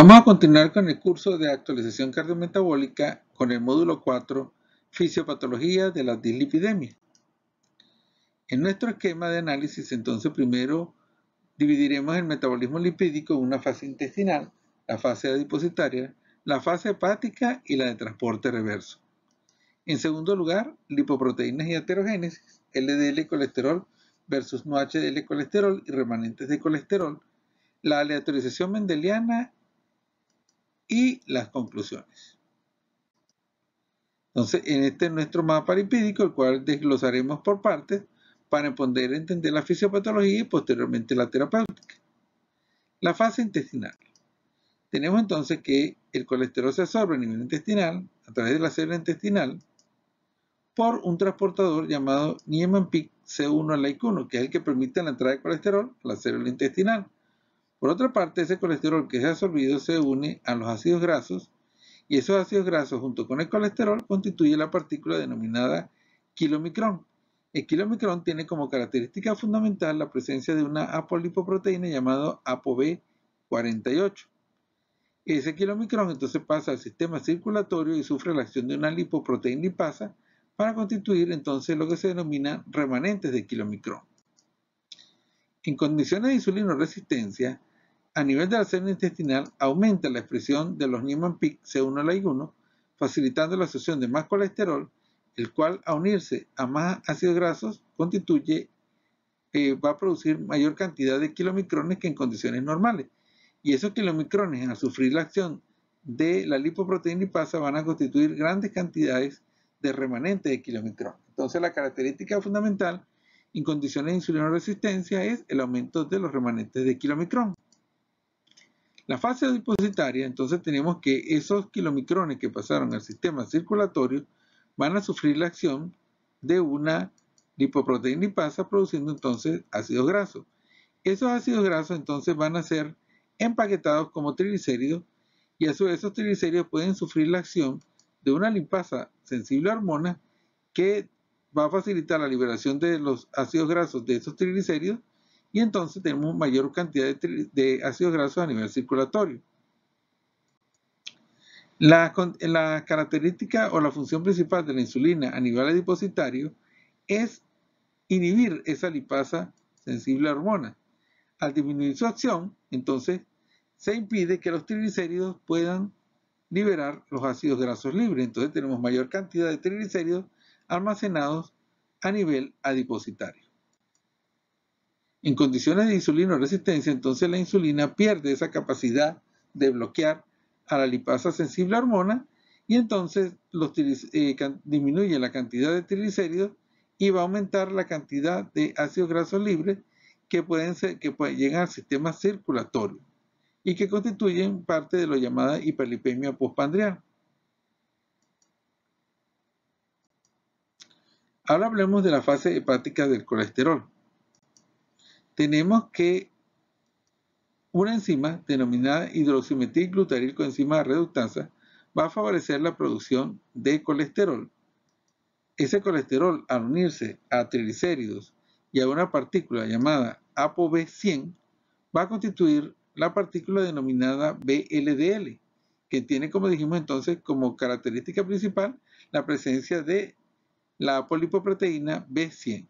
Vamos a continuar con el curso de actualización cardiometabólica con el módulo 4, fisiopatología de la dislipidemia. En nuestro esquema de análisis, entonces, primero dividiremos el metabolismo lipídico en una fase intestinal, la fase adipositaria, la fase hepática y la de transporte reverso. En segundo lugar, lipoproteínas y aterogénesis, LDL colesterol versus no HDL colesterol y remanentes de colesterol, la aleatorización mendeliana y las conclusiones. Entonces, en este nuestro mapa lipídico, el cual desglosaremos por partes para poder entender la fisiopatología y posteriormente la terapéutica. La fase intestinal. Tenemos entonces que el colesterol se absorbe a nivel intestinal, a través de la célula intestinal, por un transportador llamado Niemann-Pick C1 a 1 que es el que permite la entrada de colesterol a la célula intestinal. Por otra parte, ese colesterol que se ha absorbido se une a los ácidos grasos y esos ácidos grasos junto con el colesterol constituye la partícula denominada kilomicrón. El kilomicrón tiene como característica fundamental la presencia de una apolipoproteína llamada ApoB48. Ese kilomicrón entonces pasa al sistema circulatorio y sufre la acción de una lipoproteína lipasa para constituir entonces lo que se denomina remanentes de kilomicrón. En condiciones de resistencia, a nivel de la célula intestinal aumenta la expresión de los Niemann Pick C1 la 1 facilitando la asociación de más colesterol, el cual a unirse a más ácidos grasos constituye eh, va a producir mayor cantidad de kilomicrones que en condiciones normales. Y esos kilomicrones, al sufrir la acción de la lipoproteína y pasa, van a constituir grandes cantidades de remanentes de kilomicrones. Entonces, la característica fundamental en condiciones de insulinoresistencia es el aumento de los remanentes de kilomicrón. La fase adipositaria, entonces tenemos que esos kilomicrones que pasaron al sistema circulatorio van a sufrir la acción de una lipoproteína lipasa produciendo entonces ácidos grasos. Esos ácidos grasos entonces van a ser empaquetados como triglicéridos y a su vez esos triglicéridos pueden sufrir la acción de una lipasa sensible a hormonas que va a facilitar la liberación de los ácidos grasos de esos triglicéridos y entonces tenemos mayor cantidad de, ácidos grasos a nivel circulatorio. La, característica o la función principal de la insulina a nivel adipositario es inhibir esa lipasa sensible a hormona. Al disminuir su acción, entonces, se impide que los triglicéridos puedan liberar los ácidos grasos libres. Entonces tenemos mayor cantidad de triglicéridos almacenados a nivel adipositario. En condiciones de resistencia, entonces la insulina pierde esa capacidad de bloquear a la lipasa sensible hormona y entonces los, eh, disminuye la cantidad de triglicéridos y va a aumentar la cantidad de ácidos grasos libres que pueden, que llegar al sistema circulatorio y que constituyen parte de lo llamada hiperlipemia postpandrial. Ahora hablemos de la fase hepática del colesterol. Tenemos que una enzima denominada hidroximetil de reductasa va a favorecer la producción de colesterol. Ese colesterol al unirse a triglicéridos y a una partícula llamada ApoB100 va a constituir la partícula denominada BLDL, que tiene como dijimos entonces como característica principal la presencia de la polipoproteína B100.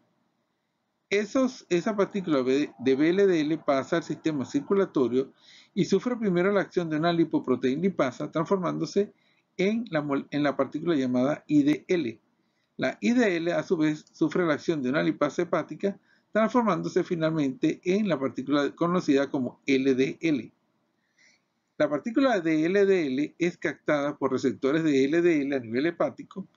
esa partícula de BLDL pasa al sistema circulatorio y sufre primero la acción de una lipoproteína lipasa transformándose en la, en la partícula llamada IDL. La IDL a su vez sufre la acción de una lipasa hepática transformándose finalmente en la partícula conocida como LDL. La partícula de LDL es captada por receptores de LDL a nivel hepático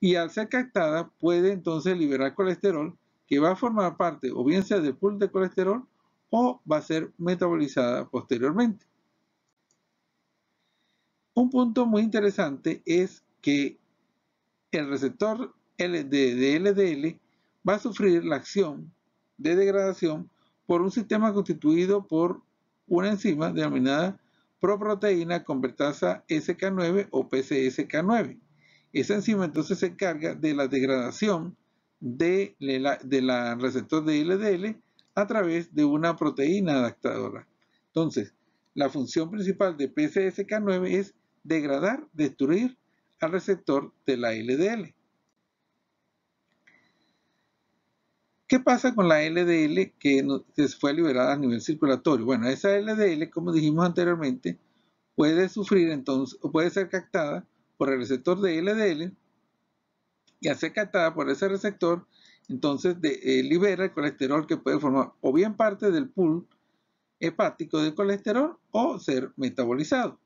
y al ser captada puede entonces liberar colesterol que va a formar parte o bien sea del pool de colesterol o va a ser metabolizada posteriormente. Un punto muy interesante es que el receptor de LDL va a sufrir la acción de degradación por un sistema constituido por una enzima denominada proproteína convertasa SK9 o PCSK9. Esa enzima entonces se encarga de la degradación de la, receptor de LDL a través de una proteína adaptadora. Entonces, la función principal de PCSK9 es degradar, destruir al receptor de la LDL. ¿Qué pasa con la LDL que, fue liberada a nivel circulatorio? Bueno, esa LDL, como dijimos anteriormente, puede sufrir entonces, o puede ser captada por el receptor de LDL y ser por ese receptor, entonces eh, libera el colesterol que puede formar o bien parte del pool hepático del colesterol o ser metabolizado.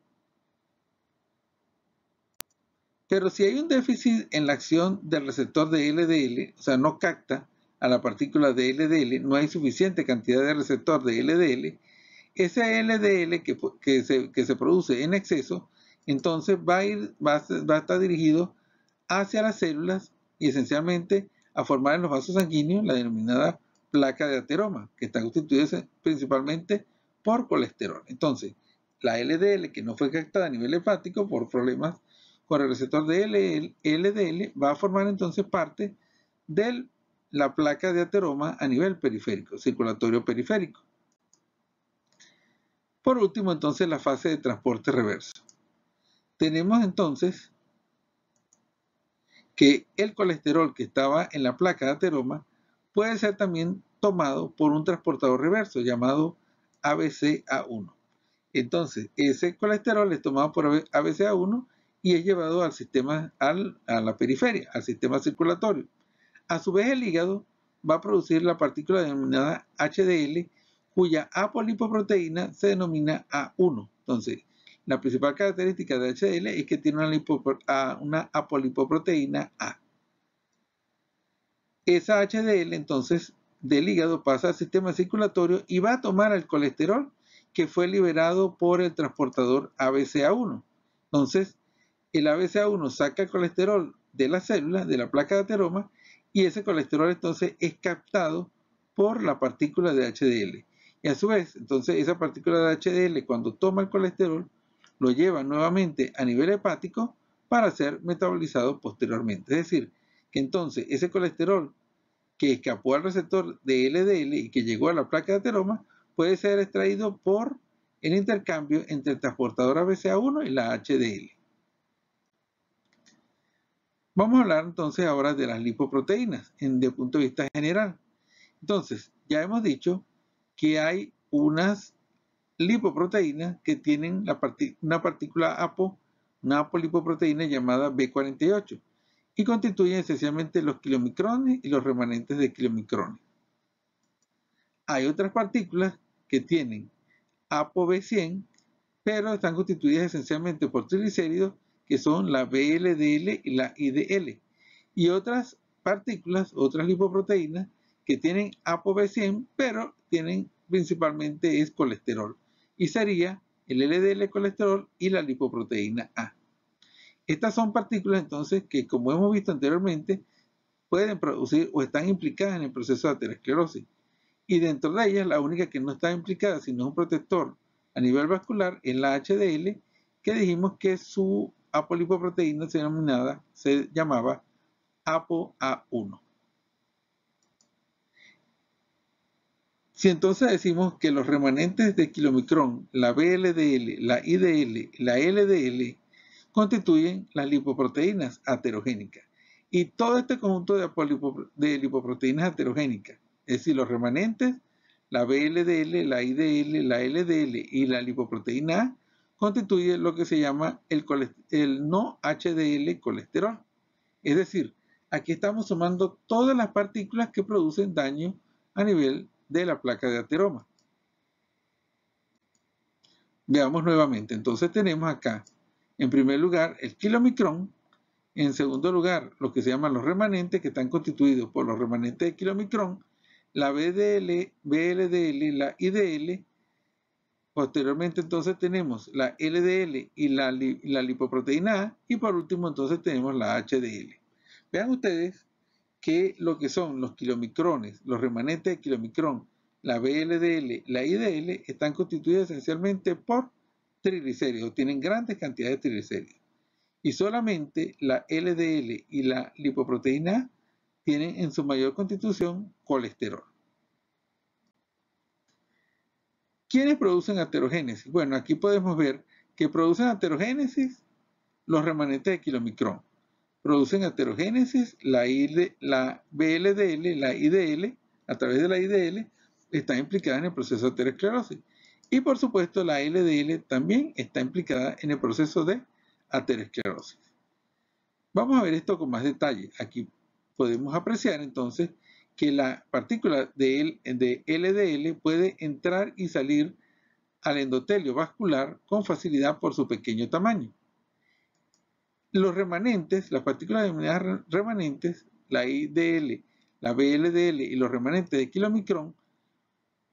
Pero si hay un déficit en la acción del receptor de LDL, o sea, no capta a la partícula de LDL, no hay suficiente cantidad de receptor de LDL, ese LDL que se produce en exceso entonces va a, estar dirigido hacia las células y esencialmente a formar en los vasos sanguíneos la denominada placa de ateroma, que está constituida principalmente por colesterol. Entonces, la LDL que no fue captada a nivel hepático por problemas con el receptor de LDL va a formar entonces parte de la placa de ateroma a nivel periférico, circulatorio periférico. Por último, entonces la fase de transporte reverso tenemos entonces que el colesterol que estaba en la placa de ateroma puede ser también tomado por un transportador reverso llamado ABCA1. Entonces, ese colesterol es tomado por ABCA1 y es llevado al sistema, a la periferia, al sistema circulatorio. A su vez, el hígado va a producir la partícula denominada HDL, cuya apolipoproteína se denomina A1. Entonces, la principal característica de HDL es que tiene una, apolipoproteína A. Esa HDL entonces del hígado pasa al sistema circulatorio y va a tomar el colesterol que fue liberado por el transportador ABCA1. Entonces, el ABCA1 saca el colesterol de la célula, de la placa de ateroma, y ese colesterol entonces es captado por la partícula de HDL. Y a su vez, entonces esa partícula de HDL cuando toma el colesterol lo lleva nuevamente a nivel hepático para ser metabolizado posteriormente. Es decir, que entonces ese colesterol que escapó al receptor de LDL y que llegó a la placa de ateroma puede ser extraído por el intercambio entre el transportador BCA1 y la HDL. Vamos a hablar entonces ahora de las lipoproteínas en, de punto de vista general. Entonces, ya hemos dicho que hay unas lipoproteínas que tienen una partícula apo, una apolipoproteína llamada B48 y constituyen esencialmente los kilomicrones y los remanentes de kilomicrones. Hay otras partículas que tienen ApoB100, pero están constituidas esencialmente por triglicéridos que son la BLDL y la IDL, y otras partículas, otras lipoproteínas que tienen ApoB100, pero tienen principalmente es colesterol y sería el LDL colesterol y la lipoproteína A. Estas son partículas entonces que, como hemos visto anteriormente, pueden producir o están implicadas en el proceso de aterosclerosis. Y dentro de ellas, la única que no está implicada, sino es un protector a nivel vascular, es la HDL, que dijimos que su apolipoproteína denominada, se llamaba ApoA1. Si entonces decimos que los remanentes de kilomicrón, la BLDL, la IDL, la LDL, constituyen las lipoproteínas aterogénicas. Y todo este conjunto de, lipoproteínas aterogénicas, es decir, los remanentes, la BLDL, la IDL, la LDL y la lipoproteína A, constituyen lo que se llama el, el no HDL colesterol. Es decir, aquí estamos sumando todas las partículas que producen daño a nivel de la placa de ateroma. Veamos nuevamente. Entonces tenemos acá, en primer lugar, el kilomicrón. En segundo lugar, lo que se llaman los remanentes, que están constituidos por los remanentes de kilomicrón, la BDL, BLDL, la IDL. Posteriormente entonces tenemos la LDL y la lipoproteína A. Y por último entonces tenemos la HDL. Vean ustedes que lo que son los kilomicrones, los remanentes de kilomicrón, la BLDL, la IDL, están constituidas esencialmente por triglicéridos, tienen grandes cantidades de triglicéridos. Y solamente la LDL y la lipoproteína tienen en su mayor constitución colesterol. ¿Quiénes producen aterogénesis? Bueno, aquí podemos ver que producen aterogénesis los remanentes de kilomicrón producen aterogénesis, la, BLDL, la IDL, a través de la IDL, está implicada en el proceso de aterosclerosis. Y por supuesto la LDL también está implicada en el proceso de aterosclerosis. Vamos a ver esto con más detalle. Aquí podemos apreciar entonces que la partícula de, LDL puede entrar y salir al endotelio vascular con facilidad por su pequeño tamaño los remanentes, las partículas de inmunidad remanentes, la IDL, la BLDL y los remanentes de kilomicrón,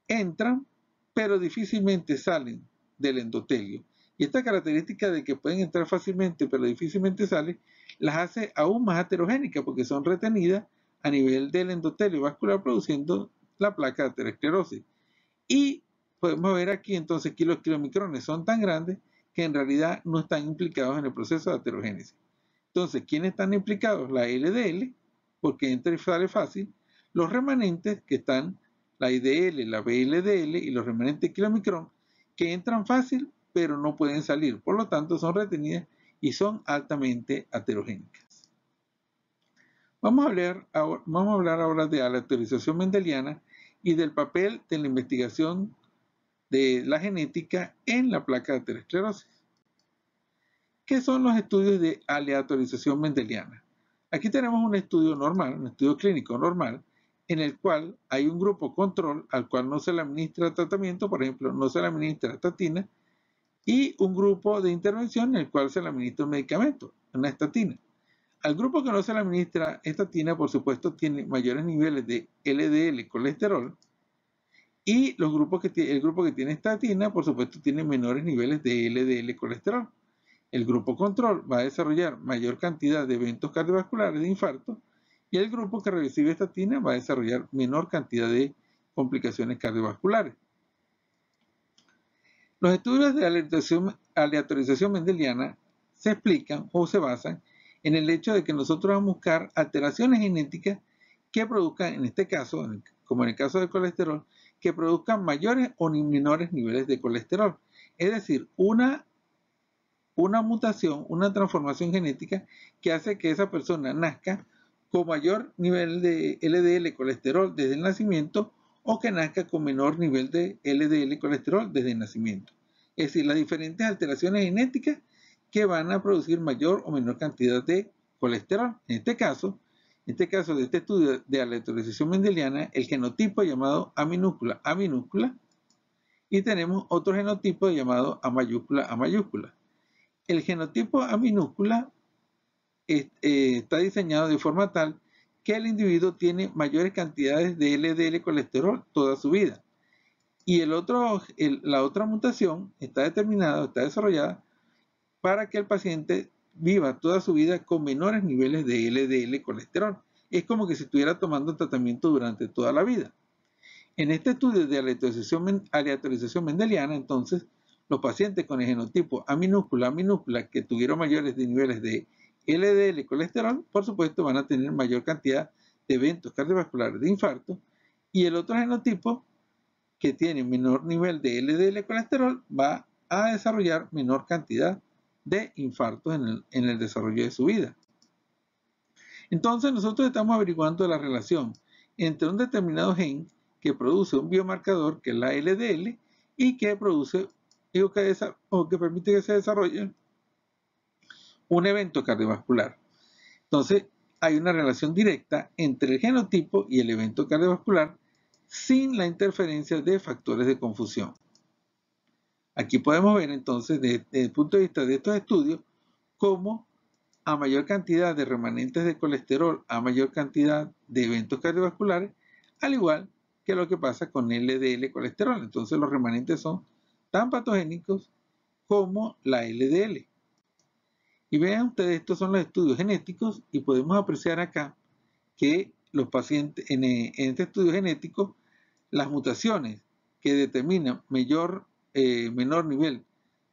entran, pero difícilmente salen del endotelio. Y esta característica de que pueden entrar fácilmente, pero difícilmente salen, las hace aún más heterogénicas porque son retenidas a nivel del endotelio vascular produciendo la placa de aterosclerosis. Y podemos ver aquí entonces que los kilomicrones son tan grandes que en realidad no están implicados en el proceso de aterogénesis. Entonces, ¿quiénes están implicados? La LDL, porque entra y sale fácil. Los remanentes que están, la IDL, la BLDL y los remanentes kilomicrón, que entran fácil, pero no pueden salir. Por lo tanto, son retenidas y son altamente aterogénicas. Vamos a hablar ahora, vamos a hablar ahora de la actualización mendeliana y del papel de la investigación de la genética en la placa de aterosclerosis. ¿Qué son los estudios de aleatorización mendeliana? Aquí tenemos un estudio normal, un estudio clínico normal, en el cual hay un grupo control al cual no se le administra tratamiento, por ejemplo, no se le administra estatina, y un grupo de intervención en el cual se le administra un medicamento, una estatina. Al grupo que no se le administra estatina, por supuesto, tiene mayores niveles de LDL colesterol y los grupos que el grupo que tiene estatina, por supuesto, tiene menores niveles de LDL colesterol. El grupo control va a desarrollar mayor cantidad de eventos cardiovasculares de infarto y el grupo que recibe estatina va a desarrollar menor cantidad de complicaciones cardiovasculares. Los estudios de aleatorización, aleatorización mendeliana se explican o se basan en el hecho de que nosotros vamos a buscar alteraciones genéticas que produzcan, en este caso, como en el caso del colesterol, que produzcan mayores o menores niveles de colesterol. Es decir, una, una mutación, una transformación genética que hace que esa persona nazca con mayor nivel de LDL colesterol desde el nacimiento o que nazca con menor nivel de LDL colesterol desde el nacimiento. Es decir, las diferentes alteraciones genéticas que van a producir mayor o menor cantidad de colesterol. En este caso, en este caso de este estudio de aleatorización mendeliana, el genotipo llamado A minúscula A minúscula, y tenemos otro genotipo llamado A mayúscula A mayúscula. El genotipo A minúscula eh, está diseñado de forma tal que el individuo tiene mayores cantidades de LDL colesterol toda su vida. Y la otra mutación está determinada, está desarrollada para que el paciente viva toda su vida con menores niveles de LDL colesterol. Es como que si estuviera tomando tratamiento durante toda la vida. En este estudio de aleatorización, aleatorización mendeliana, entonces, los pacientes con el genotipo A minúscula, A minúscula, que tuvieron mayores niveles de LDL colesterol, por supuesto, van a tener mayor cantidad de eventos cardiovasculares de infarto. Y el otro genotipo, que tiene menor nivel de LDL colesterol, va a desarrollar menor cantidad de infartos en el, desarrollo de su vida. Entonces nosotros estamos averiguando la relación entre un determinado gen que produce un biomarcador que es la LDL y que produce o que permite que se desarrolle un evento cardiovascular. Entonces hay una relación directa entre el genotipo y el evento cardiovascular sin la interferencia de factores de confusión. Aquí podemos ver entonces desde, el punto de vista de estos estudios cómo a mayor cantidad de remanentes de colesterol, a mayor cantidad de eventos cardiovasculares, al igual que lo que pasa con LDL colesterol. Entonces los remanentes son tan patogénicos como la LDL. Y vean ustedes, estos son los estudios genéticos y podemos apreciar acá que los pacientes en este estudio genético, las mutaciones que determinan mayor eh, menor nivel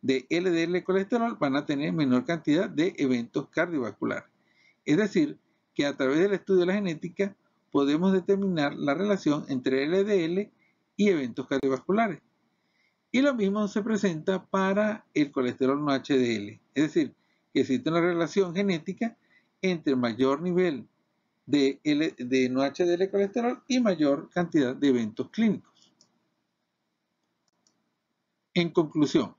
de LDL colesterol van a tener menor cantidad de eventos cardiovasculares. Es decir, que a través del estudio de la genética podemos determinar la relación entre LDL y eventos cardiovasculares. Y lo mismo se presenta para el colesterol no HDL. Es decir, que existe una relación genética entre mayor nivel de, de no HDL colesterol y mayor cantidad de eventos clínicos. En conclusión,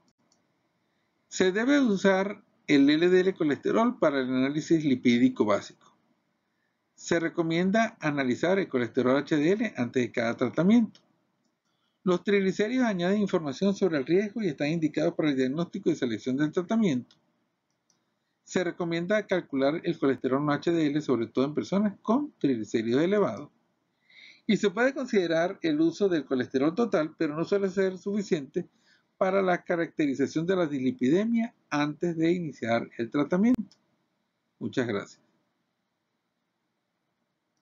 se debe usar el LDL colesterol para el análisis lipídico básico. Se recomienda analizar el colesterol HDL antes de cada tratamiento. Los triglicéridos añaden información sobre el riesgo y están indicados para el diagnóstico y selección del tratamiento. Se recomienda calcular el colesterol no HDL, sobre todo en personas con triglicéridos elevados. Y se puede considerar el uso del colesterol total, pero no suele ser suficiente para la caracterización de la dilipidemia antes de iniciar el tratamiento. Muchas gracias.